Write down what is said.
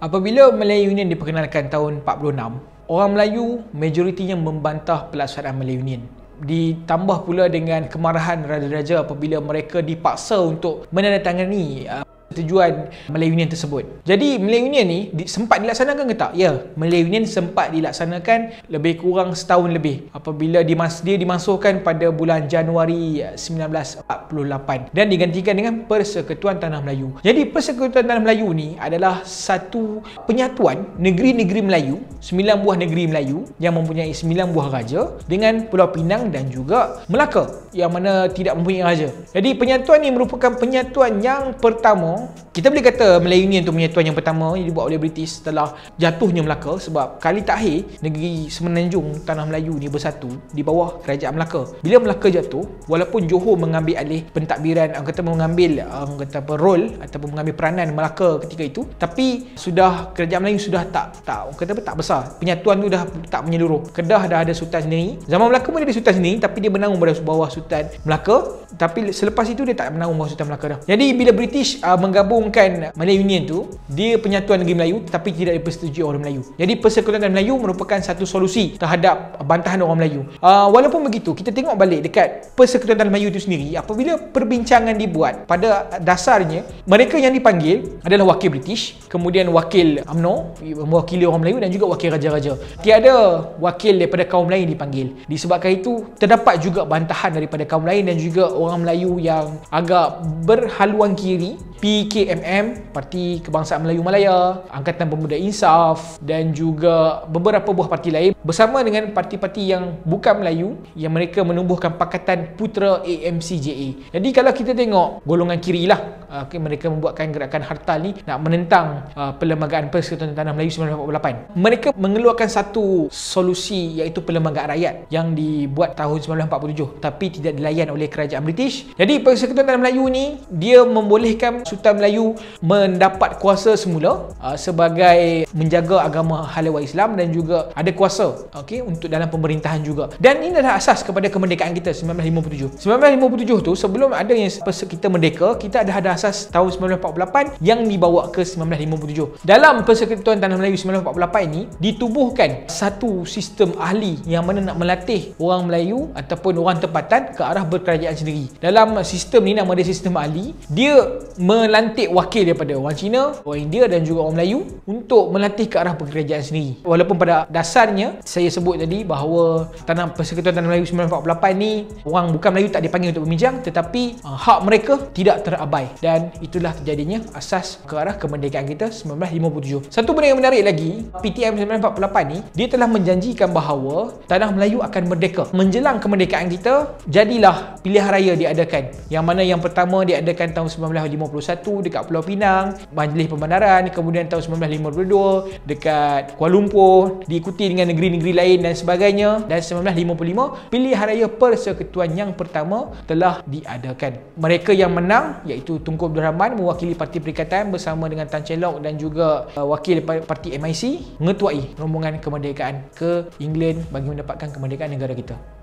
Apabila Malay Union diperkenalkan tahun 46, orang Melayu majoritinya membantah pelaksanaan Malay Union. Ditambah pula dengan kemarahan raja-raja apabila mereka dipaksa untuk menandatangani uh, tujuan Malay Union tersebut. Jadi Malay Union ni di, sempat dilaksanakan ke tak? Ya, Malay Union sempat dilaksanakan lebih kurang setahun lebih apabila dimas dia dimasukkan pada bulan Januari 1948 eh, dan digantikan dengan Persekutuan Tanah Melayu. Jadi Persekutuan Tanah Melayu ni adalah satu penyatuan negeri-negeri Melayu, 9 buah negeri Melayu yang mempunyai 9 buah raja dengan Pulau Pinang dan juga Melaka yang mana tidak mempunyai raja. Jadi penyatuan ni merupakan penyatuan yang pertama 안녕 kita boleh kata Melayu Union tu punya tuan yang pertama yang dibuat oleh British setelah jatuhnya Melaka sebab kali takhir negeri semenanjung tanah Melayu ni bersatu di bawah kerajaan Melaka. Bila Melaka jatuh, walaupun Johor mengambil alih pentadbiran orang kata mengambil orang kata apa role ataupun mengambil peranan Melaka ketika itu, tapi sudah kerajaan Melayu sudah tak tak orang kata apa, tak besar. Penyatuan tu dah tak menyeluruh. Kedah dah ada sultan sendiri. Zaman Melaka pun ada sultan sendiri tapi dia menanggung pada bawah sultan Melaka, tapi selepas itu dia tak menanggung bawah sultan Melaka dah. Jadi bila British uh, menggabung menggabungkan Malay Union tu dia penyatuan negeri Melayu tetapi tidak dipersetujui orang Melayu jadi persekutuan Melayu merupakan satu solusi terhadap bantahan orang Melayu uh, walaupun begitu kita tengok balik dekat persekutuan Melayu itu sendiri apabila perbincangan dibuat pada dasarnya mereka yang dipanggil adalah wakil British kemudian wakil UMNO mewakili orang Melayu dan juga wakil raja-raja tiada wakil daripada kaum lain dipanggil disebabkan itu terdapat juga bantahan daripada kaum lain dan juga orang Melayu yang agak berhaluan kiri PKM PMM Parti Kebangsaan Melayu Malaya Angkatan Pemuda Insaf dan juga beberapa buah parti lain bersama dengan parti-parti yang bukan Melayu yang mereka menubuhkan Pakatan putra AMCJA jadi kalau kita tengok golongan kiri lah okay, uh, mereka membuatkan gerakan hartal ni nak menentang uh, Perlembagaan Persekutuan Tanah Melayu 1948 mereka mengeluarkan satu solusi iaitu Perlembagaan Rakyat yang dibuat tahun 1947 tapi tidak dilayan oleh kerajaan British jadi Persekutuan Tanah Melayu ni dia membolehkan Sultan Melayu Melayu mendapat kuasa semula uh, sebagai menjaga agama halawa Islam dan juga ada kuasa okay untuk dalam pemerintahan juga. Dan ini adalah asas kepada kemerdekaan kita 1957. 1957 tu sebelum ada yang kita merdeka, kita ada ada asas tahun 1948 yang dibawa ke 1957. Dalam Persekutuan Tanah Melayu 1948 ini ditubuhkan satu sistem ahli yang mana nak melatih orang Melayu ataupun orang tempatan ke arah berkerajaan sendiri. Dalam sistem ni nama dia sistem ahli, dia melantik wakil daripada orang Cina, orang India dan juga orang Melayu untuk melatih ke arah pekerjaan sendiri. Walaupun pada dasarnya saya sebut tadi bahawa Tanah Persekutuan Tanah Melayu 1948 ni orang bukan Melayu tak dipanggil untuk meminjam, tetapi uh, hak mereka tidak terabai dan itulah terjadinya asas ke arah kemerdekaan kita 1957. Satu benda yang menarik lagi, PTM 1948 ni dia telah menjanjikan bahawa Tanah Melayu akan merdeka. Menjelang kemerdekaan kita, jadilah pilihan raya diadakan. Yang mana yang pertama diadakan tahun 1951 dekat dekat Pulau Pinang, Majlis Pembandaran kemudian tahun 1952 dekat Kuala Lumpur, diikuti dengan negeri-negeri lain dan sebagainya dan 1955 pilihan raya persekutuan yang pertama telah diadakan. Mereka yang menang iaitu Tunku Abdul Rahman mewakili Parti Perikatan bersama dengan Tan Chen Long dan juga uh, wakil Parti MIC mengetuai rombongan kemerdekaan ke England bagi mendapatkan kemerdekaan negara kita.